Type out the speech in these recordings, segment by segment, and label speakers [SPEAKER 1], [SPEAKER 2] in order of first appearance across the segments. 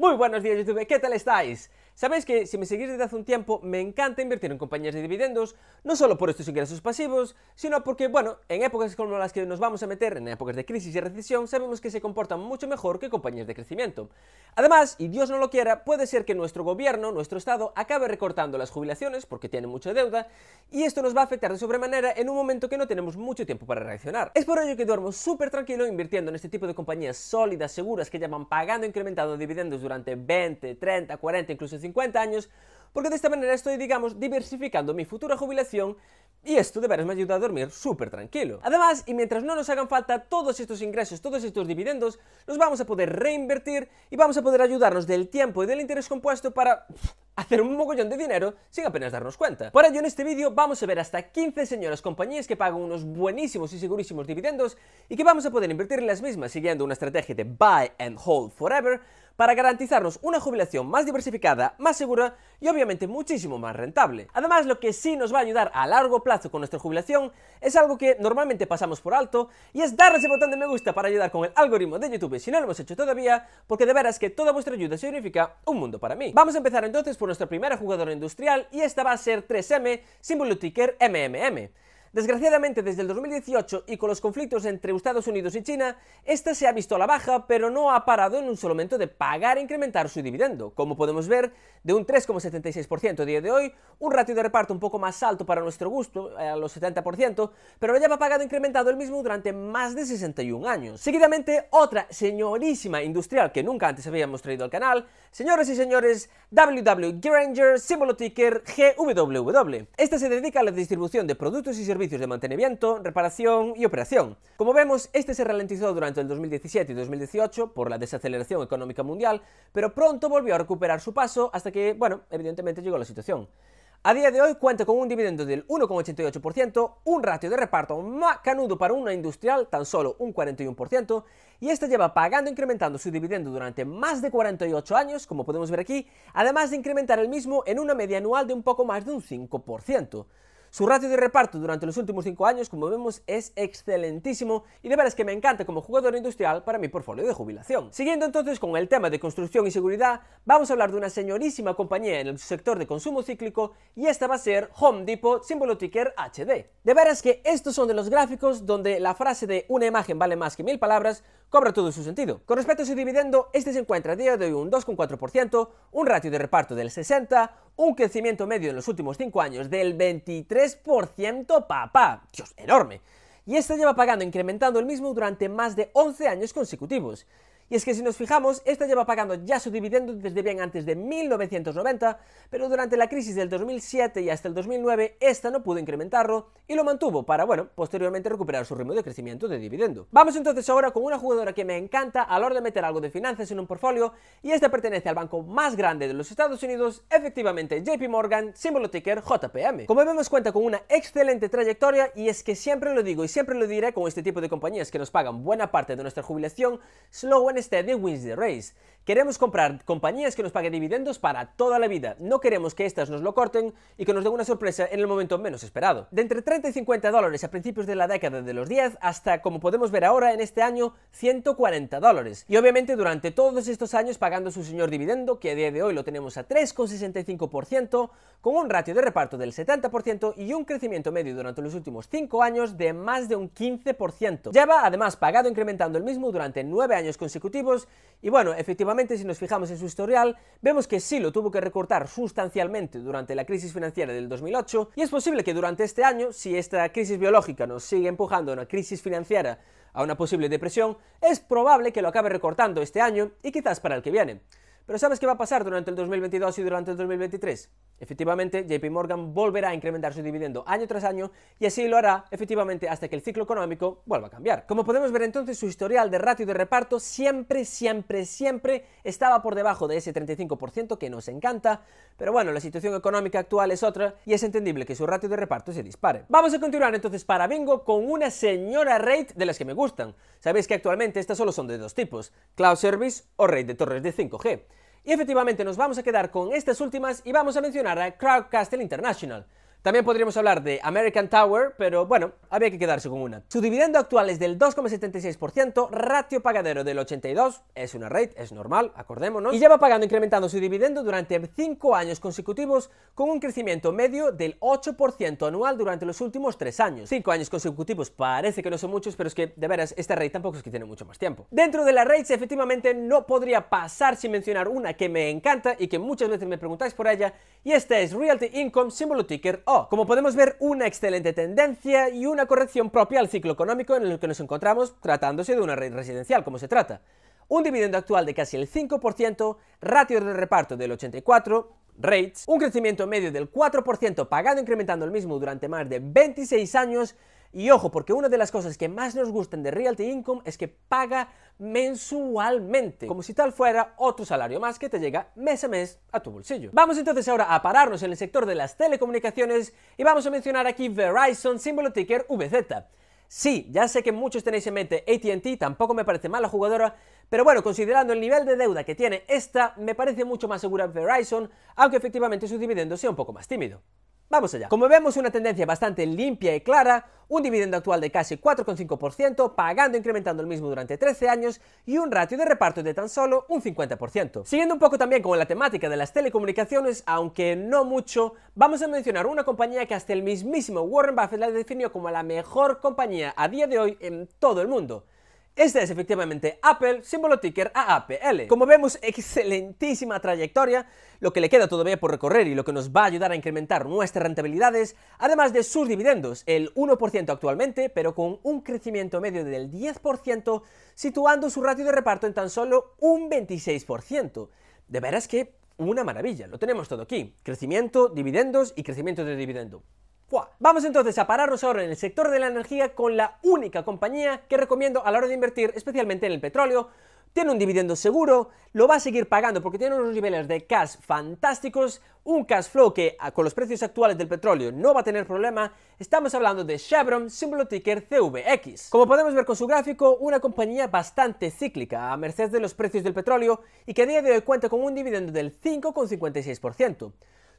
[SPEAKER 1] Muy buenos días YouTube, ¿qué tal estáis? Sabéis que si me seguís desde hace un tiempo, me encanta invertir en compañías de dividendos, no solo por estos ingresos pasivos, sino porque, bueno, en épocas como las que nos vamos a meter, en épocas de crisis y recesión, sabemos que se comportan mucho mejor que compañías de crecimiento. Además, y Dios no lo quiera, puede ser que nuestro gobierno, nuestro Estado, acabe recortando las jubilaciones porque tiene mucha deuda, y esto nos va a afectar de sobremanera en un momento que no tenemos mucho tiempo para reaccionar. Es por ello que duermo súper tranquilo invirtiendo en este tipo de compañías sólidas, seguras, que ya pagando incrementado dividendos durante 20, 30, 40, incluso 50 50 años, porque de esta manera estoy, digamos, diversificando mi futura jubilación y esto de veras me ayuda a dormir súper tranquilo. Además, y mientras no nos hagan falta todos estos ingresos, todos estos dividendos, los vamos a poder reinvertir y vamos a poder ayudarnos del tiempo y del interés compuesto para hacer un mogollón de dinero sin apenas darnos cuenta. Por ello, en este vídeo vamos a ver hasta 15 señoras compañías que pagan unos buenísimos y segurísimos dividendos y que vamos a poder invertir en las mismas siguiendo una estrategia de buy and hold forever para garantizarnos una jubilación más diversificada, más segura y obviamente muchísimo más rentable. Además, lo que sí nos va a ayudar a largo plazo con nuestra jubilación es algo que normalmente pasamos por alto y es darle ese botón de me gusta para ayudar con el algoritmo de YouTube si no lo hemos hecho todavía, porque de veras que toda vuestra ayuda significa un mundo para mí. Vamos a empezar entonces por nuestra primera jugadora industrial y esta va a ser 3M, símbolo ticker MMM. Desgraciadamente, desde el 2018 y con los conflictos entre Estados Unidos y China, esta se ha visto a la baja, pero no ha parado en un solo momento de pagar e incrementar su dividendo. Como podemos ver, de un 3,76% a día de hoy, un ratio de reparto un poco más alto para nuestro gusto, eh, a los 70%, pero lo lleva pagado e incrementado el mismo durante más de 61 años. Seguidamente, otra señorísima industrial que nunca antes habíamos traído al canal, Señores y señores, WW Granger, símbolo ticker GWW. Esta se dedica a la distribución de productos y servicios servicios de mantenimiento, reparación y operación. Como vemos, este se ralentizó durante el 2017 y 2018 por la desaceleración económica mundial, pero pronto volvió a recuperar su paso hasta que, bueno, evidentemente llegó la situación. A día de hoy cuenta con un dividendo del 1,88%, un ratio de reparto macanudo para una industrial tan solo un 41%, y esta lleva pagando e incrementando su dividendo durante más de 48 años, como podemos ver aquí, además de incrementar el mismo en una media anual de un poco más de un 5%. Su ratio de reparto durante los últimos 5 años, como vemos, es excelentísimo y de veras que me encanta como jugador industrial para mi portfolio de jubilación. Siguiendo entonces con el tema de construcción y seguridad, vamos a hablar de una señorísima compañía en el sector de consumo cíclico y esta va a ser Home Depot, símbolo ticker HD. De veras que estos son de los gráficos donde la frase de una imagen vale más que mil palabras cobra todo su sentido. Con respecto a su dividendo, este se encuentra a día de hoy un 2,4%, un ratio de reparto del 60%, un crecimiento medio en los últimos 5 años del 23%, papá, Dios, enorme. Y este lleva pagando incrementando el mismo durante más de 11 años consecutivos. Y es que si nos fijamos, esta lleva pagando ya su dividendo desde bien antes de 1990, pero durante la crisis del 2007 y hasta el 2009, esta no pudo incrementarlo y lo mantuvo para, bueno, posteriormente recuperar su ritmo de crecimiento de dividendo. Vamos entonces ahora con una jugadora que me encanta a la hora de meter algo de finanzas en un portfolio y esta pertenece al banco más grande de los Estados Unidos, efectivamente JP Morgan, símbolo ticker JPM. Como vemos cuenta con una excelente trayectoria y es que siempre lo digo y siempre lo diré con este tipo de compañías que nos pagan buena parte de nuestra jubilación, slow este de Wins the Race. Queremos comprar compañías que nos paguen dividendos para toda la vida. No queremos que estas nos lo corten y que nos den una sorpresa en el momento menos esperado. De entre 30 y 50 dólares a principios de la década de los 10 hasta, como podemos ver ahora en este año, 140 dólares. Y obviamente durante todos estos años pagando su señor dividendo, que a día de hoy lo tenemos a 3,65%, con un ratio de reparto del 70% y un crecimiento medio durante los últimos 5 años de más de un 15%. Ya va además pagado incrementando el mismo durante 9 años consecutivos y bueno, efectivamente si nos fijamos en su historial, vemos que sí lo tuvo que recortar sustancialmente durante la crisis financiera del 2008 y es posible que durante este año, si esta crisis biológica nos sigue empujando a una crisis financiera, a una posible depresión, es probable que lo acabe recortando este año y quizás para el que viene. Pero ¿sabes qué va a pasar durante el 2022 y durante el 2023? Efectivamente, JP Morgan volverá a incrementar su dividendo año tras año y así lo hará efectivamente hasta que el ciclo económico vuelva a cambiar. Como podemos ver entonces, su historial de ratio de reparto siempre, siempre, siempre estaba por debajo de ese 35% que nos encanta, pero bueno, la situación económica actual es otra y es entendible que su ratio de reparto se dispare. Vamos a continuar entonces para Bingo con una señora rate de las que me gustan. Sabéis que actualmente estas solo son de dos tipos, cloud service o rate de torres de 5G. Y efectivamente nos vamos a quedar con estas últimas y vamos a mencionar a Crowdcastle International. También podríamos hablar de American Tower, pero bueno, había que quedarse con una. Su dividendo actual es del 2,76%, ratio pagadero del 82, es una rate, es normal, acordémonos, y lleva pagando incrementando su dividendo durante 5 años consecutivos con un crecimiento medio del 8% anual durante los últimos 3 años. 5 años consecutivos parece que no son muchos, pero es que de veras esta rate tampoco es que tiene mucho más tiempo. Dentro de las rates efectivamente no podría pasar sin mencionar una que me encanta y que muchas veces me preguntáis por ella, y esta es Realty Income, símbolo ticker Oh, como podemos ver, una excelente tendencia y una corrección propia al ciclo económico en el que nos encontramos tratándose de una red residencial, como se trata. Un dividendo actual de casi el 5%, ratio de reparto del 84%, rates, un crecimiento medio del 4% pagado e incrementando el mismo durante más de 26 años, y ojo, porque una de las cosas que más nos gustan de Realty Income es que paga mensualmente, como si tal fuera otro salario más que te llega mes a mes a tu bolsillo. Vamos entonces ahora a pararnos en el sector de las telecomunicaciones y vamos a mencionar aquí Verizon, símbolo ticker VZ. Sí, ya sé que muchos tenéis en mente ATT, tampoco me parece mala jugadora, pero bueno, considerando el nivel de deuda que tiene esta, me parece mucho más segura Verizon, aunque efectivamente su dividendo sea un poco más tímido. Vamos allá. Como vemos una tendencia bastante limpia y clara, un dividendo actual de casi 4,5%, pagando e incrementando el mismo durante 13 años y un ratio de reparto de tan solo un 50%. Siguiendo un poco también con la temática de las telecomunicaciones, aunque no mucho, vamos a mencionar una compañía que hasta el mismísimo Warren Buffett la definió como la mejor compañía a día de hoy en todo el mundo. Este es efectivamente Apple, símbolo ticker AAPL. Como vemos, excelentísima trayectoria, lo que le queda todavía por recorrer y lo que nos va a ayudar a incrementar nuestras rentabilidades, además de sus dividendos, el 1% actualmente, pero con un crecimiento medio del 10%, situando su ratio de reparto en tan solo un 26%. De veras que una maravilla, lo tenemos todo aquí, crecimiento, dividendos y crecimiento de dividendo. Vamos entonces a pararnos ahora en el sector de la energía con la única compañía que recomiendo a la hora de invertir, especialmente en el petróleo, tiene un dividendo seguro, lo va a seguir pagando porque tiene unos niveles de cash fantásticos, un cash flow que con los precios actuales del petróleo no va a tener problema. Estamos hablando de Chevron, símbolo ticker CVX. Como podemos ver con su gráfico, una compañía bastante cíclica a merced de los precios del petróleo y que a día de hoy cuenta con un dividendo del 5,56%.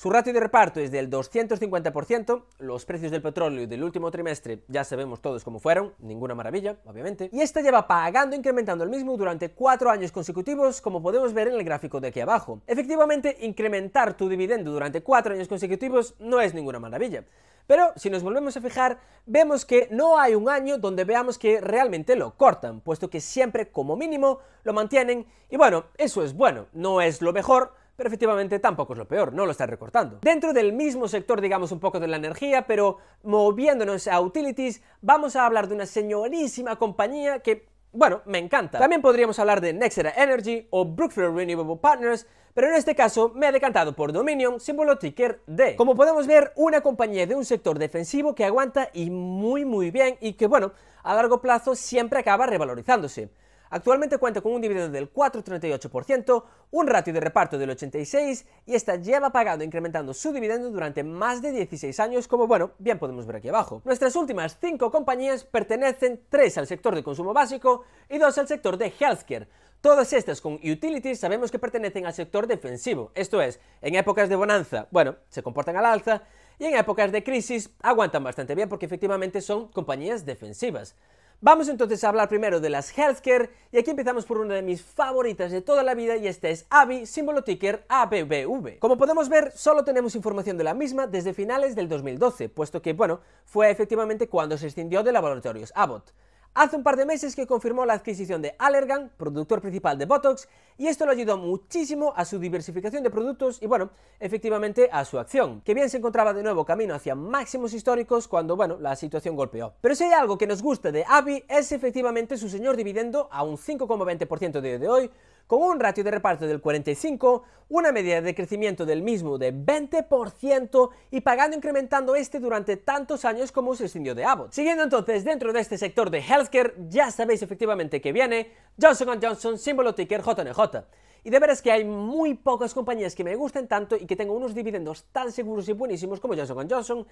[SPEAKER 1] Su ratio de reparto es del 250%, los precios del petróleo del último trimestre ya sabemos todos cómo fueron, ninguna maravilla, obviamente, y esta lleva pagando incrementando el mismo durante cuatro años consecutivos, como podemos ver en el gráfico de aquí abajo. Efectivamente, incrementar tu dividendo durante cuatro años consecutivos no es ninguna maravilla. Pero si nos volvemos a fijar, vemos que no hay un año donde veamos que realmente lo cortan, puesto que siempre como mínimo lo mantienen y bueno, eso es bueno, no es lo mejor, pero efectivamente tampoco es lo peor, no lo está recortando. Dentro del mismo sector, digamos un poco de la energía, pero moviéndonos a utilities, vamos a hablar de una señorísima compañía que, bueno, me encanta. También podríamos hablar de Nexera Energy o Brookfield Renewable Partners, pero en este caso me he decantado por Dominion, símbolo ticker D. Como podemos ver, una compañía de un sector defensivo que aguanta y muy muy bien y que, bueno, a largo plazo siempre acaba revalorizándose. Actualmente cuenta con un dividendo del 4,38%, un ratio de reparto del 86% y esta lleva pagando incrementando su dividendo durante más de 16 años, como bueno, bien podemos ver aquí abajo. Nuestras últimas 5 compañías pertenecen 3 al sector de consumo básico y 2 al sector de healthcare. Todas estas con utilities sabemos que pertenecen al sector defensivo, esto es, en épocas de bonanza, bueno, se comportan al alza y en épocas de crisis aguantan bastante bien porque efectivamente son compañías defensivas. Vamos entonces a hablar primero de las healthcare y aquí empezamos por una de mis favoritas de toda la vida y esta es AVI, símbolo ticker ABBV. Como podemos ver, solo tenemos información de la misma desde finales del 2012, puesto que, bueno, fue efectivamente cuando se extendió de laboratorios Abbott. Hace un par de meses que confirmó la adquisición de Allergan, productor principal de Botox, y esto le ayudó muchísimo a su diversificación de productos y, bueno, efectivamente a su acción, que bien se encontraba de nuevo camino hacia máximos históricos cuando, bueno, la situación golpeó. Pero si hay algo que nos gusta de Abby es efectivamente su señor dividendo a un 5,20% de hoy con un ratio de reparto del 45, una media de crecimiento del mismo de 20% y pagando incrementando este durante tantos años como se extendió de Abbott. Siguiendo entonces dentro de este sector de healthcare, ya sabéis efectivamente que viene Johnson Johnson, símbolo ticker JNJ. Y de veras que hay muy pocas compañías que me gusten tanto y que tengo unos dividendos tan seguros y buenísimos como Johnson Johnson,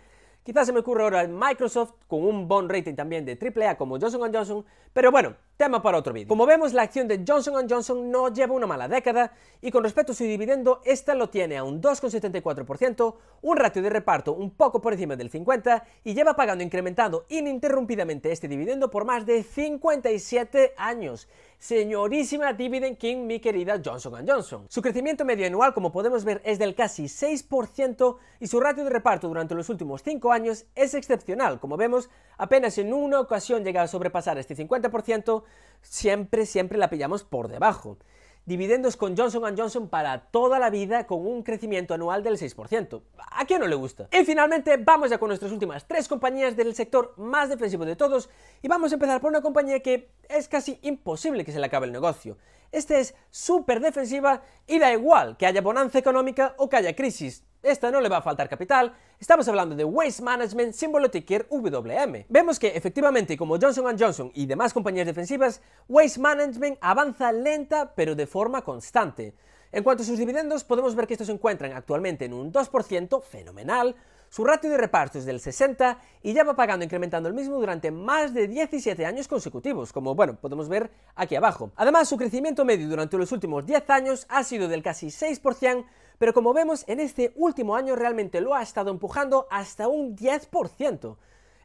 [SPEAKER 1] Quizás se me ocurre ahora el Microsoft con un bond rating también de AAA como Johnson Johnson, pero bueno, tema para otro vídeo. Como vemos, la acción de Johnson Johnson no lleva una mala década y con respecto a su dividendo, esta lo tiene a un 2,74%, un ratio de reparto un poco por encima del 50% y lleva pagando incrementado ininterrumpidamente este dividendo por más de 57 años señorísima Dividend King, mi querida Johnson Johnson. Su crecimiento medio anual, como podemos ver, es del casi 6% y su ratio de reparto durante los últimos 5 años es excepcional. Como vemos, apenas en una ocasión llega a sobrepasar este 50%, siempre, siempre la pillamos por debajo dividendos con Johnson Johnson para toda la vida con un crecimiento anual del 6%. ¿A quién no le gusta? Y finalmente vamos ya con nuestras últimas tres compañías del sector más defensivo de todos y vamos a empezar por una compañía que es casi imposible que se le acabe el negocio. Esta es súper defensiva y da igual que haya bonanza económica o que haya crisis. Esta no le va a faltar capital. Estamos hablando de Waste Management, símbolo ticker WM. Vemos que efectivamente, como Johnson Johnson y demás compañías defensivas, Waste Management avanza lenta pero de forma constante. En cuanto a sus dividendos, podemos ver que estos se encuentran actualmente en un 2%, fenomenal, su ratio de reparto es del 60 y ya va pagando incrementando el mismo durante más de 17 años consecutivos, como bueno, podemos ver aquí abajo. Además, su crecimiento medio durante los últimos 10 años ha sido del casi 6%, pero como vemos, en este último año realmente lo ha estado empujando hasta un 10%.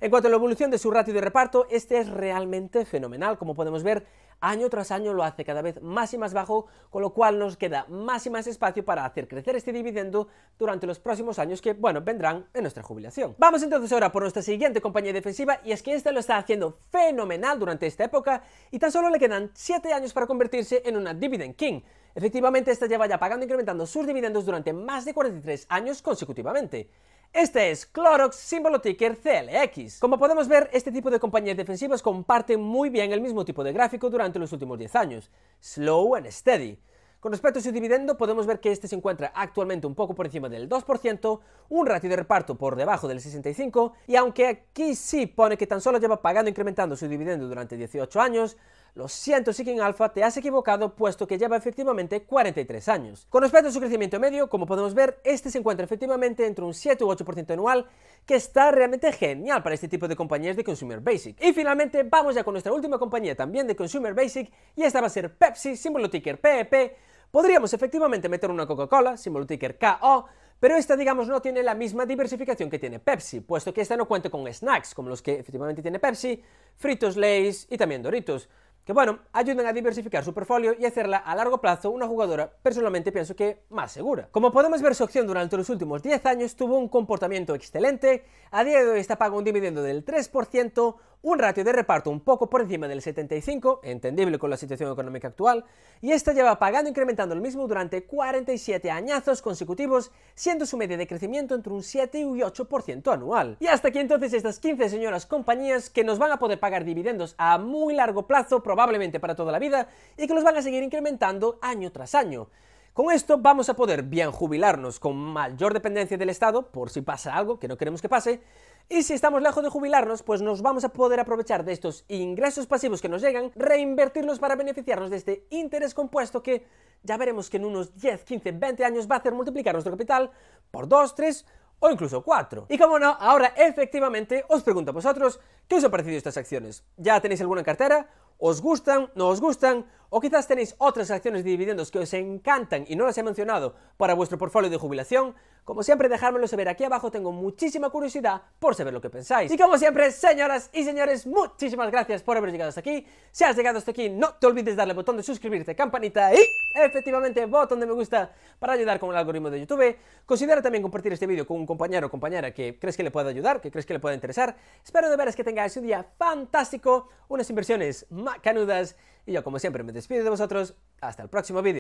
[SPEAKER 1] En cuanto a la evolución de su ratio de reparto, este es realmente fenomenal. Como podemos ver, año tras año lo hace cada vez más y más bajo, con lo cual nos queda más y más espacio para hacer crecer este dividendo durante los próximos años que, bueno, vendrán en nuestra jubilación. Vamos entonces ahora por nuestra siguiente compañía defensiva y es que esta lo está haciendo fenomenal durante esta época y tan solo le quedan 7 años para convertirse en una Dividend King. Efectivamente, esta lleva ya pagando e incrementando sus dividendos durante más de 43 años consecutivamente. Este es Clorox símbolo ticker CLX. Como podemos ver, este tipo de compañías defensivas comparten muy bien el mismo tipo de gráfico durante los últimos 10 años, slow and steady. Con respecto a su dividendo, podemos ver que este se encuentra actualmente un poco por encima del 2%, un ratio de reparto por debajo del 65%, y aunque aquí sí pone que tan solo lleva pagando e incrementando su dividendo durante 18 años, lo siento si Alpha te has equivocado puesto que lleva efectivamente 43 años. Con respecto a su crecimiento medio, como podemos ver, este se encuentra efectivamente entre un 7 u 8% anual, que está realmente genial para este tipo de compañías de Consumer Basic. Y finalmente vamos ya con nuestra última compañía también de Consumer Basic y esta va a ser Pepsi, símbolo ticker PEP. E Podríamos efectivamente meter una Coca-Cola, símbolo ticker KO, pero esta, digamos, no tiene la misma diversificación que tiene Pepsi, puesto que esta no cuenta con snacks, como los que efectivamente tiene Pepsi, fritos Lays y también Doritos que bueno, ayudan a diversificar su portfolio y hacerla a largo plazo una jugadora personalmente pienso que más segura. Como podemos ver, su acción durante los últimos 10 años tuvo un comportamiento excelente, a día de hoy está pagando un dividendo del 3%, un ratio de reparto un poco por encima del 75, entendible con la situación económica actual, y esta lleva pagando incrementando el mismo durante 47 añazos consecutivos, siendo su media de crecimiento entre un 7 y 8% anual. Y hasta aquí entonces estas 15 señoras compañías que nos van a poder pagar dividendos a muy largo plazo, probablemente para toda la vida, y que los van a seguir incrementando año tras año. Con esto vamos a poder bien jubilarnos con mayor dependencia del Estado, por si pasa algo que no queremos que pase, y si estamos lejos de jubilarnos, pues nos vamos a poder aprovechar de estos ingresos pasivos que nos llegan, reinvertirlos para beneficiarnos de este interés compuesto que ya veremos que en unos 10, 15, 20 años va a hacer multiplicar nuestro capital por 2, 3 o incluso 4. Y como no, ahora efectivamente os pregunto a vosotros, ¿qué os han parecido estas acciones? ¿Ya tenéis alguna cartera? os gustan, no os gustan, o quizás tenéis otras acciones de dividendos que os encantan y no las he mencionado para vuestro portfolio de jubilación, como siempre dejármelo saber aquí abajo, tengo muchísima curiosidad por saber lo que pensáis. Y como siempre, señoras y señores, muchísimas gracias por haber llegado hasta aquí. Si has llegado hasta aquí, no te olvides darle al botón de suscribirte, campanita y efectivamente botón de me gusta para ayudar con el algoritmo de YouTube. Considera también compartir este vídeo con un compañero o compañera que crees que le pueda ayudar, que crees que le pueda interesar. Espero de veras que tengáis un día fantástico, unas inversiones más Canudas y yo como siempre me despido de vosotros, hasta el próximo vídeo.